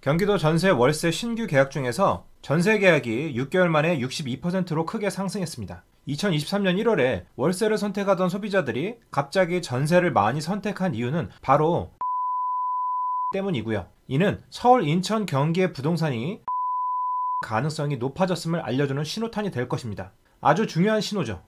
경기도 전세 월세 신규 계약 중에서 전세 계약이 6개월 만에 62%로 크게 상승했습니다. 2023년 1월에 월세를 선택하던 소비자들이 갑자기 전세를 많이 선택한 이유는 바로 때문이고요. 이는 서울, 인천, 경기의 부동산이 가능성이 높아졌음을 알려주는 신호탄이 될 것입니다. 아주 중요한 신호죠.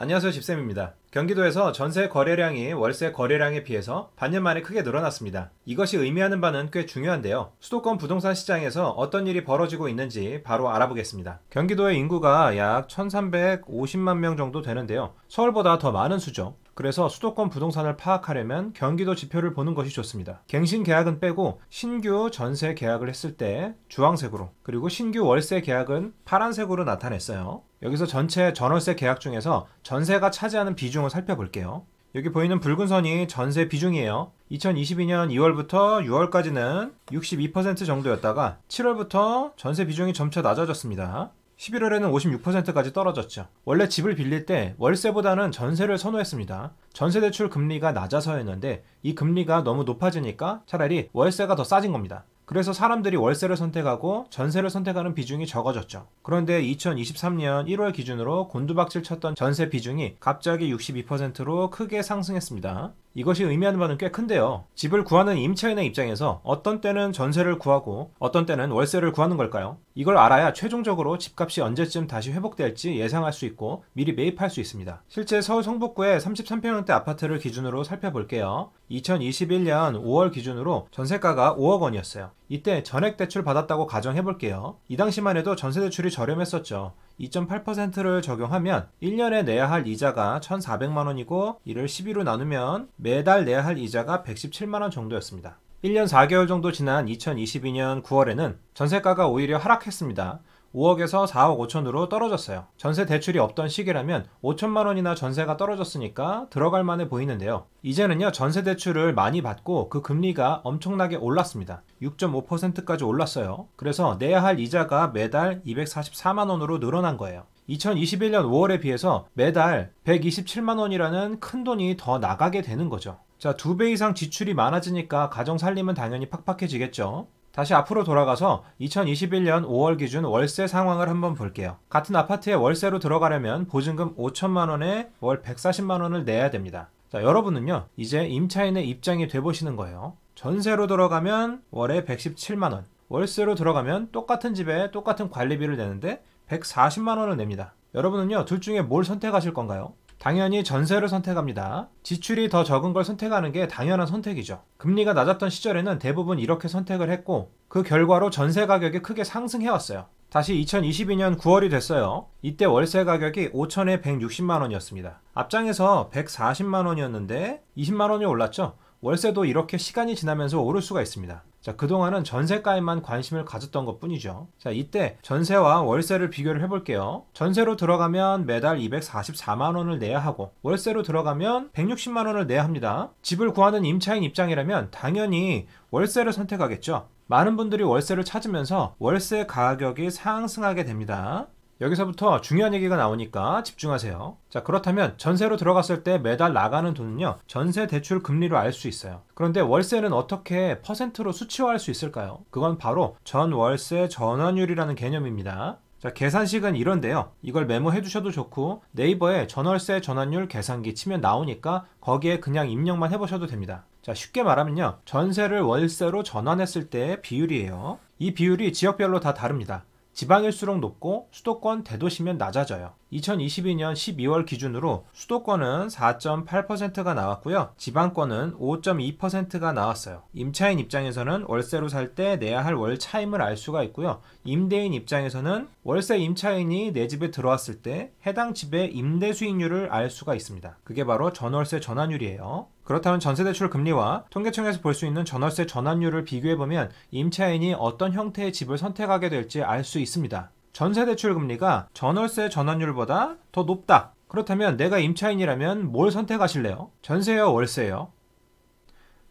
안녕하세요 집쌤입니다. 경기도에서 전세 거래량이 월세 거래량에 비해서 반년 만에 크게 늘어났습니다. 이것이 의미하는 바는 꽤 중요한데요. 수도권 부동산 시장에서 어떤 일이 벌어지고 있는지 바로 알아보겠습니다. 경기도의 인구가 약 1350만 명 정도 되는데요. 서울보다 더 많은 수죠. 그래서 수도권 부동산을 파악하려면 경기도 지표를 보는 것이 좋습니다. 갱신 계약은 빼고 신규 전세 계약을 했을 때 주황색으로 그리고 신규 월세 계약은 파란색으로 나타냈어요. 여기서 전체 전월세 계약 중에서 전세가 차지하는 비중을 살펴볼게요. 여기 보이는 붉은 선이 전세 비중이에요. 2022년 2월부터 6월까지는 62% 정도였다가 7월부터 전세 비중이 점차 낮아졌습니다. 11월에는 56%까지 떨어졌죠. 원래 집을 빌릴 때 월세보다는 전세를 선호했습니다. 전세대출 금리가 낮아서였는데 이 금리가 너무 높아지니까 차라리 월세가 더 싸진 겁니다. 그래서 사람들이 월세를 선택하고 전세를 선택하는 비중이 적어졌죠. 그런데 2023년 1월 기준으로 곤두박질 쳤던 전세 비중이 갑자기 62%로 크게 상승했습니다. 이것이 의미하는 바는 꽤 큰데요. 집을 구하는 임차인의 입장에서 어떤 때는 전세를 구하고 어떤 때는 월세를 구하는 걸까요? 이걸 알아야 최종적으로 집값이 언제쯤 다시 회복될지 예상할 수 있고 미리 매입할 수 있습니다. 실제 서울 성북구의 33평형대 아파트를 기준으로 살펴볼게요. 2021년 5월 기준으로 전세가가 5억 원이었어요. 이때 전액 대출 받았다고 가정해 볼게요. 이 당시만 해도 전세 대출이 저렴했었죠. 2.8%를 적용하면 1년에 내야 할 이자가 1,400만 원이고 이를 12로 나누면 매달 내야 할 이자가 117만 원 정도였습니다. 1년 4개월 정도 지난 2022년 9월에는 전세가가 오히려 하락했습니다. 5억에서 4억 5천으로 떨어졌어요. 전세 대출이 없던 시기라면 5천만 원이나 전세가 떨어졌으니까 들어갈 만해 보이는데요. 이제는요, 전세 대출을 많이 받고 그 금리가 엄청나게 올랐습니다. 6.5%까지 올랐어요. 그래서 내야 할 이자가 매달 244만 원으로 늘어난 거예요. 2021년 5월에 비해서 매달 127만 원이라는 큰 돈이 더 나가게 되는 거죠. 자, 두 배 이상 지출이 많아지니까 가정 살림은 당연히 팍팍해지겠죠. 다시 앞으로 돌아가서 2021년 5월 기준 월세 상황을 한번 볼게요. 같은 아파트에 월세로 들어가려면 보증금 5천만 원에 월 140만 원을 내야 됩니다. 자, 여러분은요. 이제 임차인의 입장이 돼 보시는 거예요. 전세로 들어가면 월에 117만 원, 월세로 들어가면 똑같은 집에 똑같은 관리비를 내는데 140만 원을 냅니다. 여러분은요. 둘 중에 뭘 선택하실 건가요? 당연히 전세를 선택합니다. 지출이 더 적은 걸 선택하는 게 당연한 선택이죠. 금리가 낮았던 시절에는 대부분 이렇게 선택을 했고 그 결과로 전세 가격이 크게 상승해왔어요. 다시 2022년 9월이 됐어요. 이때 월세 가격이 5천에 160만 원이었습니다. 앞장에서 140만 원이었는데 20만 원이 올랐죠. 월세도 이렇게 시간이 지나면서 오를 수가 있습니다. 자, 그동안은 전세가에만 관심을 가졌던 것 뿐이죠. 자, 이때 전세와 월세를 비교를 해볼게요. 전세로 들어가면 매달 244만원을 내야 하고, 월세로 들어가면 160만원을 내야 합니다. 집을 구하는 임차인 입장이라면 당연히 월세를 선택하겠죠. 많은 분들이 월세를 찾으면서 월세 가격이 상승하게 됩니다. 여기서부터 중요한 얘기가 나오니까 집중하세요. 자, 그렇다면 전세로 들어갔을 때 매달 나가는 돈은요, 전세 대출 금리로 알 수 있어요. 그런데 월세는 어떻게 퍼센트로 수치화할 수 있을까요? 그건 바로 전월세 전환율이라는 개념입니다. 자, 계산식은 이런데요. 이걸 메모해 두셔도 좋고 네이버에 전월세 전환율 계산기 치면 나오니까 거기에 그냥 입력만 해 보셔도 됩니다. 자, 쉽게 말하면요. 전세를 월세로 전환했을 때의 비율이에요. 이 비율이 지역별로 다 다릅니다. 지방일수록 높고 수도권 대도시면 낮아져요. 2022년 12월 기준으로 수도권은 4.8%가 나왔고요. 지방권은 5.2%가 나왔어요. 임차인 입장에서는 월세로 살 때 내야 할 월 차임을 알 수가 있고요. 임대인 입장에서는 월세 임차인이 내 집에 들어왔을 때 해당 집의 임대 수익률을 알 수가 있습니다. 그게 바로 전월세 전환율이에요. 그렇다면 전세대출 금리와 통계청에서 볼 수 있는 전월세 전환율을 비교해보면 임차인이 어떤 형태의 집을 선택하게 될지 알 수 있습니다. 전세 대출 금리가 전월세 전환율보다 더 높다. 그렇다면 내가 임차인이라면 뭘 선택하실래요? 전세요, 월세요?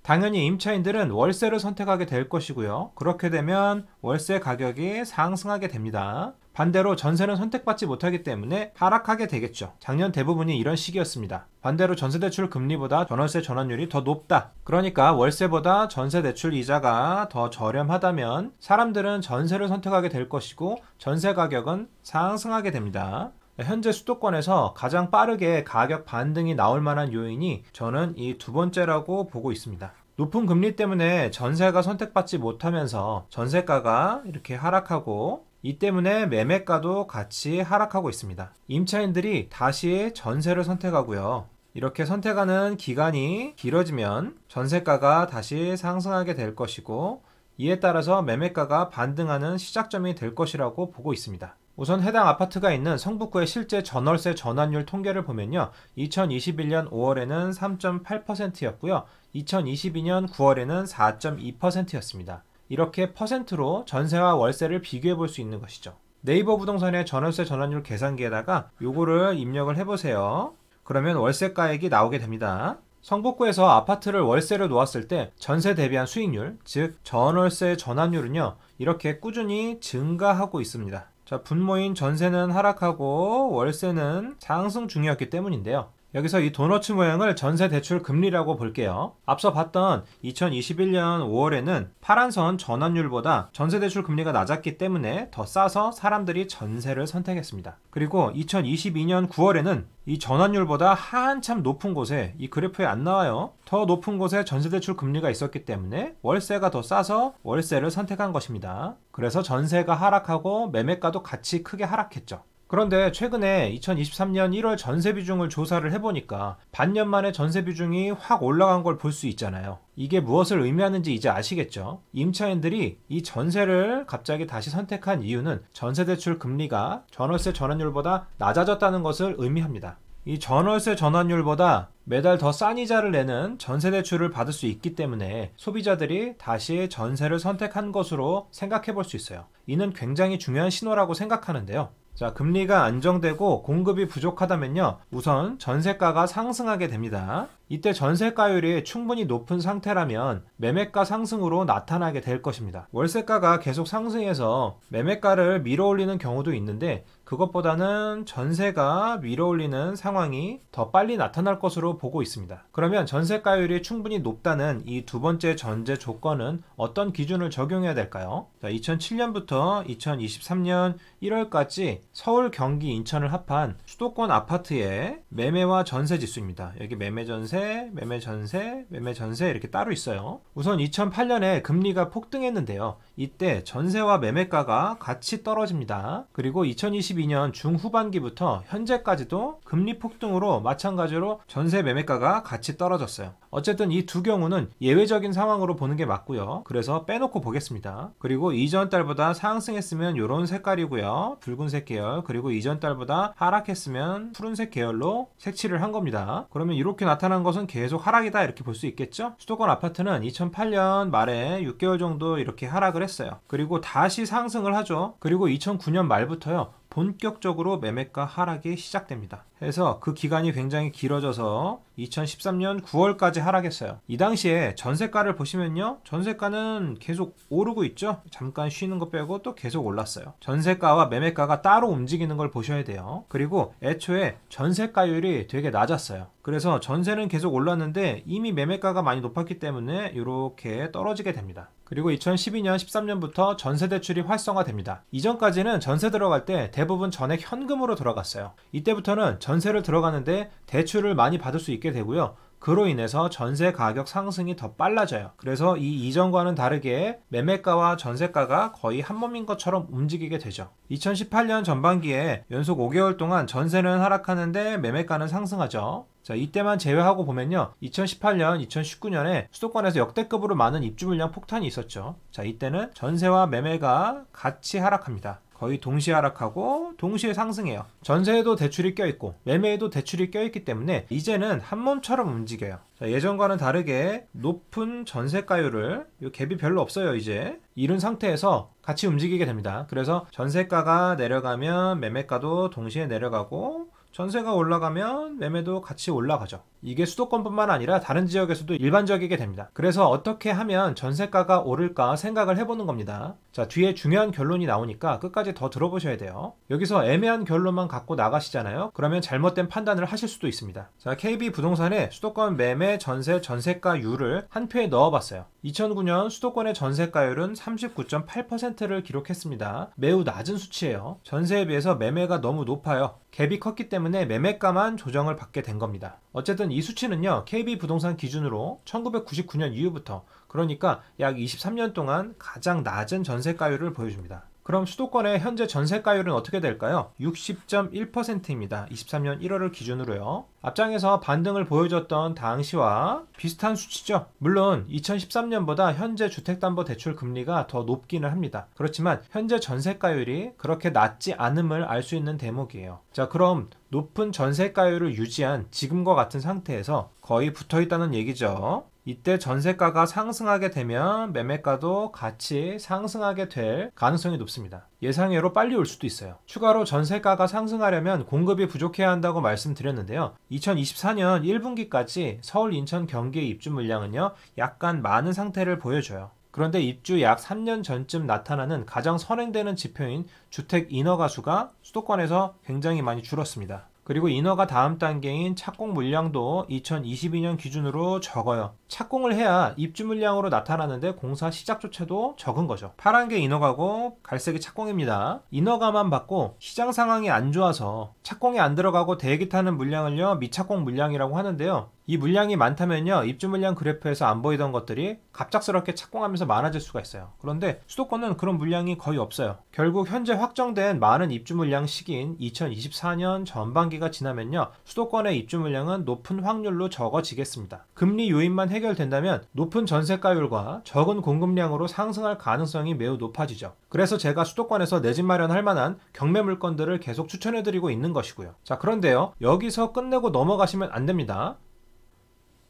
당연히 임차인들은 월세를 선택하게 될 것이고요. 그렇게 되면 월세 가격이 상승하게 됩니다. 반대로 전세는 선택받지 못하기 때문에 하락하게 되겠죠. 작년 대부분이 이런 시기였습니다. 반대로 전세대출 금리보다 전월세 전환율이 더 높다. 그러니까 월세보다 전세대출 이자가 더 저렴하다면 사람들은 전세를 선택하게 될 것이고 전세 가격은 상승하게 됩니다. 현재 수도권에서 가장 빠르게 가격 반등이 나올 만한 요인이 저는 이 두 번째라고 보고 있습니다. 높은 금리 때문에 전세가 선택받지 못하면서 전세가가 이렇게 하락하고 이 때문에 매매가도 같이 하락하고 있습니다. 임차인들이 다시 전세를 선택하고요. 이렇게 선택하는 기간이 길어지면 전세가가 다시 상승하게 될 것이고 이에 따라서 매매가가 반등하는 시작점이 될 것이라고 보고 있습니다. 우선 해당 아파트가 있는 성북구의 실제 전월세 전환율 통계를 보면요. 2021년 5월에는 3.8%였고요. 2022년 9월에는 4.2%였습니다. 이렇게 퍼센트로 전세와 월세를 비교해 볼 수 있는 것이죠. 네이버 부동산의 전월세 전환율 계산기에다가 요거를 입력을 해보세요. 그러면 월세가액이 나오게 됩니다. 성북구에서 아파트를 월세로 놓았을 때 전세 대비한 수익률, 즉 전월세 전환율은요. 이렇게 꾸준히 증가하고 있습니다. 자, 분모인 전세는 하락하고 월세는 상승 중이었기 때문인데요. 여기서 이 도너츠 모양을 전세 대출 금리라고 볼게요. 앞서 봤던 2021년 5월에는 파란 선 전환율보다 전세 대출 금리가 낮았기 때문에 더 싸서 사람들이 전세를 선택했습니다. 그리고 2022년 9월에는 이 전환율보다 한참 높은 곳에 이 그래프에 안 나와요. 더 높은 곳에 전세 대출 금리가 있었기 때문에 월세가 더 싸서 월세를 선택한 것입니다. 그래서 전세가 하락하고 매매가도 같이 크게 하락했죠. 그런데 최근에 2023년 1월 전세 비중을 조사를 해보니까 반년 만에 전세 비중이 확 올라간 걸 볼 수 있잖아요. 이게 무엇을 의미하는지 이제 아시겠죠? 임차인들이 이 전세를 갑자기 다시 선택한 이유는 전세대출 금리가 전월세 전환율보다 낮아졌다는 것을 의미합니다. 이 전월세 전환율보다 매달 더 싼 이자를 내는 전세대출을 받을 수 있기 때문에 소비자들이 다시 전세를 선택한 것으로 생각해 볼 수 있어요. 이는 굉장히 중요한 신호라고 생각하는데요. 자, 금리가 안정되고 공급이 부족하다면요. 우선 전세가가 상승하게 됩니다. 이때 전세가율이 충분히 높은 상태라면 매매가 상승으로 나타나게 될 것입니다. 월세가가 계속 상승해서 매매가를 밀어올리는 경우도 있는데 그것보다는 전세가 밀어올리는 상황이 더 빨리 나타날 것으로 보고 있습니다. 그러면 전세가율이 충분히 높다는 이 두 번째 전제 조건은 어떤 기준을 적용해야 될까요? 자, 2007년부터 2023년 1월까지 서울, 경기, 인천을 합한 수도권 아파트의 매매와 전세 지수입니다. 여기 매매 전세 전세, 매매 전세, 매매 전세 이렇게 따로 있어요. 우선 2008년에 금리가 폭등했는데요. 이때 전세와 매매가가 같이 떨어집니다. 그리고 2022년 중후반기부터 현재까지도 금리 폭등으로 마찬가지로 전세 매매가가 같이 떨어졌어요. 어쨌든 이 두 경우는 예외적인 상황으로 보는 게 맞고요. 그래서 빼놓고 보겠습니다. 그리고 이전 달보다 상승했으면 이런 색깔이고요. 붉은색 계열 그리고 이전 달보다 하락했으면 푸른색 계열로 색칠을 한 겁니다. 그러면 이렇게 나타난 것은 계속 하락이다 이렇게 볼 수 있겠죠? 수도권 아파트는 2008년 말에 6개월 정도 이렇게 하락을 했어요. 그리고 다시 상승을 하죠. 그리고 2009년 말부터요. 본격적으로 매매가 하락이 시작됩니다. 그래서 그 기간이 굉장히 길어져서 2013년 9월까지 하락했어요. 이 당시에 전세가를 보시면요. 전세가는 계속 오르고 있죠. 잠깐 쉬는 거 빼고 또 계속 올랐어요. 전세가와 매매가가 따로 움직이는 걸 보셔야 돼요. 그리고 애초에 전세가율이 되게 낮았어요. 그래서 전세는 계속 올랐는데 이미 매매가가 많이 높았기 때문에 이렇게 떨어지게 됩니다. 그리고 2012년 13년부터 전세 대출이 활성화됩니다. 이전까지는 전세 들어갈 때 대부분 전액 현금으로 들어갔어요. 이때부터는 전세를 들어가는데 대출을 많이 받을 수 있게 되고요. 그로 인해서 전세 가격 상승이 더 빨라져요. 그래서 이 이전과는 다르게 매매가와 전세가가 거의 한 몸인 것처럼 움직이게 되죠. 2018년 전반기에 연속 5개월 동안 전세는 하락하는데 매매가는 상승하죠. 자, 이때만 제외하고 보면요. 2018년, 2019년에 수도권에서 역대급으로 많은 입주 물량 폭탄이 있었죠. 자, 이때는 전세와 매매가 같이 하락합니다. 거의 동시에 하락하고 동시에 상승해요. 전세에도 대출이 껴있고 매매에도 대출이 껴있기 때문에 이제는 한 몸처럼 움직여요. 자, 예전과는 다르게 높은 전세가율을 이 갭이 별로 없어요 이제 이런 상태에서 같이 움직이게 됩니다. 그래서 전세가가 내려가면 매매가도 동시에 내려가고 전세가 올라가면 매매도 같이 올라가죠. 이게 수도권뿐만 아니라 다른 지역에서도 일반적이게 됩니다. 그래서 어떻게 하면 전세가가 오를까 생각을 해보는 겁니다. 자, 뒤에 중요한 결론이 나오니까 끝까지 더 들어보셔야 돼요. 여기서 애매한 결론만 갖고 나가시잖아요. 그러면 잘못된 판단을 하실 수도 있습니다. 자, KB 부동산에 수도권 매매 전세 전세가율을 한 표에 넣어봤어요. 2009년 수도권의 전세가율은 39.8%를 기록했습니다. 매우 낮은 수치예요. 전세에 비해서 매매가 너무 높아요. 갭이 컸기 때문에 매매가만 조정을 받게 된 겁니다. 어쨌든 이 수치는요 KB 부동산 기준으로 1999년 이후부터 그러니까 약 23년 동안 가장 낮은 전세가율을 보여줍니다. 그럼 수도권의 현재 전세가율은 어떻게 될까요? 60.1%입니다. 23년 1월을 기준으로요. 앞장에서 반등을 보여줬던 당시와 비슷한 수치죠. 물론 2013년보다 현재 주택담보대출 금리가 더 높기는 합니다. 그렇지만 현재 전세가율이 그렇게 낮지 않음을 알 수 있는 대목이에요. 자, 그럼 높은 전세가율을 유지한 지금과 같은 상태에서 거의 붙어 있다는 얘기죠. 이때 전세가가 상승하게 되면 매매가도 같이 상승하게 될 가능성이 높습니다. 예상외로 빨리 올 수도 있어요. 추가로 전세가가 상승하려면 공급이 부족해야 한다고 말씀드렸는데요. 2024년 1분기까지 서울, 인천, 경기의 입주 물량은요, 약간 많은 상태를 보여줘요. 그런데 입주 약 3년 전쯤 나타나는 가장 선행되는 지표인 주택 인허가 수가 수도권에서 굉장히 많이 줄었습니다. 그리고 인허가 다음 단계인 착공 물량도 2022년 기준으로 적어요. 착공을 해야 입주 물량으로 나타나는데 공사 시작조차도 적은 거죠. 파란 게 인허가고 갈색이 착공입니다. 인허가만 받고 시장 상황이 안 좋아서 착공이 안 들어가고 대기 타는 물량을요 미착공 물량이라고 하는데요. 이 물량이 많다면요 입주 물량 그래프에서 안 보이던 것들이 갑작스럽게 착공하면서 많아질 수가 있어요 그런데 수도권은 그런 물량이 거의 없어요 결국 현재 확정된 많은 입주 물량 시기인 2024년 전반기가 지나면요 수도권의 입주 물량은 높은 확률로 적어지겠습니다 금리 요인만 해결된다면 높은 전세가율과 적은 공급량으로 상승할 가능성이 매우 높아지죠 그래서 제가 수도권에서 내 집 마련할 만한 경매 물건들을 계속 추천해드리고 있는 것이고요 자 그런데요 여기서 끝내고 넘어가시면 안 됩니다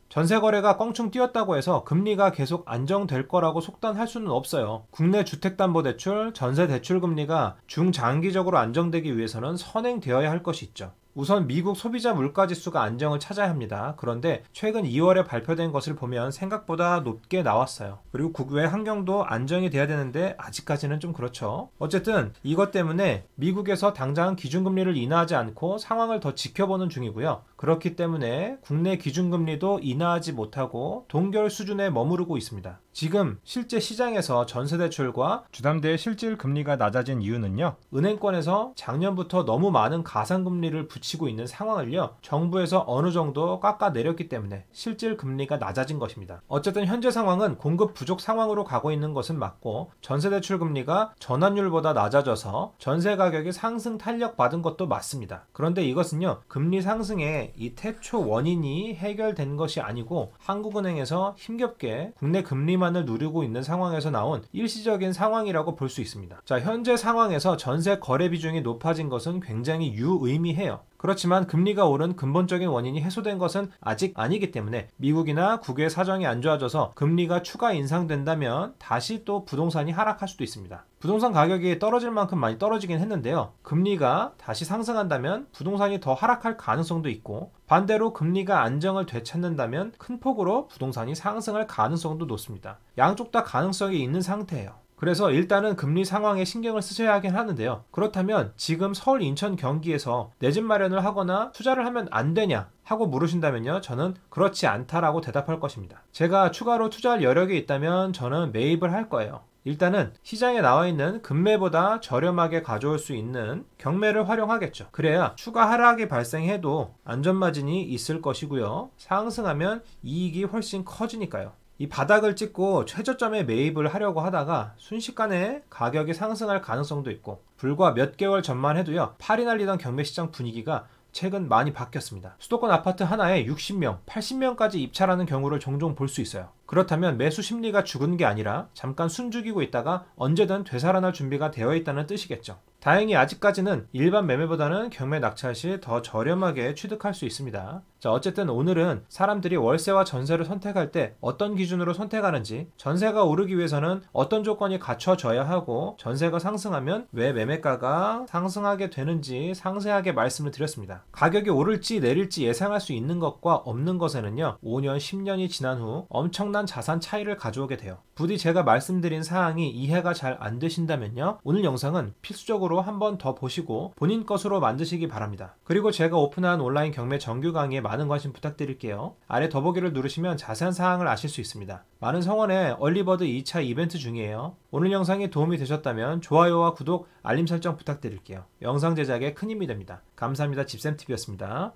전세 거래가 껑충 뛰었다고 해서 금리가 계속 안정될 거라고 속단할 수는 없어요. 국내 주택담보대출, 전세대출 금리가 중장기적으로 안정되기 위해서는 선행되어야 할 것이 있죠. 우선 미국 소비자 물가지수가 안정을 찾아야 합니다. 그런데 최근 2월에 발표된 것을 보면 생각보다 높게 나왔어요. 그리고 국외 환경도 안정이 돼야 되는데 아직까지는 좀 그렇죠. 어쨌든 이것 때문에 미국에서 당장 기준금리를 인하하지 않고 상황을 더 지켜보는 중이고요. 그렇기 때문에 국내 기준금리도 인하하지 못하고 동결 수준에 머무르고 있습니다. 지금 실제 시장에서 전세대출과 주담대의 실질 금리가 낮아진 이유는요. 은행권에서 작년부터 너무 많은 가상금리를 붙이고 있는 상황을요. 정부에서 어느 정도 깎아내렸기 때문에 실질 금리가 낮아진 것입니다. 어쨌든 현재 상황은 공급 부족 상황으로 가고 있는 것은 맞고 전세대출 금리가 전환율보다 낮아져서 전세 가격이 상승 탄력 받은 것도 맞습니다. 그런데 이것은요. 금리 상승에 이 태초 원인이 해결된 것이 아니고 한국은행에서 힘겹게 국내 금리만을 누리고 있는 상황에서 나온 일시적인 상황이라고 볼 수 있습니다. 자, 현재 상황에서 전세 거래 비중이 높아진 것은 굉장히 유의미해요. 그렇지만 금리가 오른 근본적인 원인이 해소된 것은 아직 아니기 때문에 미국이나 국외 사정이 안 좋아져서 금리가 추가 인상된다면 다시 또 부동산이 하락할 수도 있습니다. 부동산 가격이 떨어질 만큼 많이 떨어지긴 했는데요. 금리가 다시 상승한다면 부동산이 더 하락할 가능성도 있고 반대로 금리가 안정을 되찾는다면 큰 폭으로 부동산이 상승할 가능성도 높습니다. 양쪽 다 가능성이 있는 상태예요. 그래서 일단은 금리 상황에 신경을 쓰셔야 하긴 하는데요. 그렇다면 지금 서울, 인천, 경기에서 내 집 마련을 하거나 투자를 하면 안 되냐 하고 물으신다면요. 저는 그렇지 않다라고 대답할 것입니다. 제가 추가로 투자할 여력이 있다면 저는 매입을 할 거예요. 일단은 시장에 나와 있는 금매보다 저렴하게 가져올 수 있는 경매를 활용하겠죠. 그래야 추가 하락이 발생해도 안전마진이 있을 것이고요. 상승하면 이익이 훨씬 커지니까요. 이 바닥을 찍고 최저점에 매입을 하려고 하다가 순식간에 가격이 상승할 가능성도 있고 불과 몇 개월 전만 해도요 팔이 날리던 경매시장 분위기가 최근 많이 바뀌었습니다. 수도권 아파트 하나에 60명, 80명까지 입찰하는 경우를 종종 볼 수 있어요. 그렇다면 매수 심리가 죽은 게 아니라 잠깐 숨죽이고 있다가 언제든 되살아날 준비가 되어 있다는 뜻이겠죠. 다행히 아직까지는 일반 매매보다는 경매 낙찰 시 더 저렴하게 취득할 수 있습니다. 자, 어쨌든 오늘은 사람들이 월세와 전세를 선택할 때 어떤 기준으로 선택하는지, 전세가 오르기 위해서는 어떤 조건이 갖춰져야 하고, 전세가 상승하면 왜 매매가가 상승하게 되는지 상세하게 말씀을 드렸습니다. 가격이 오를지 내릴지 예상할 수 있는 것과 없는 것에는요, 5년, 10년이 지난 후 엄청난 자산 차이를 가져오게 돼요. 부디 제가 말씀드린 사항이 이해가 잘 안 되신다면요, 오늘 영상은 필수적으로 한 번 더 보시고 본인 것으로 만드시기 바랍니다. 그리고 제가 오픈한 온라인 경매 정규 강의에 많은 관심 부탁드릴게요. 아래 더보기를 누르시면 자세한 사항을 아실 수 있습니다. 많은 성원에 얼리버드 2차 이벤트 중이에요. 오늘 영상이 도움이 되셨다면 좋아요와 구독, 알림 설정 부탁드릴게요. 영상 제작에 큰 힘이 됩니다. 감사합니다. 집쌤TV였습니다.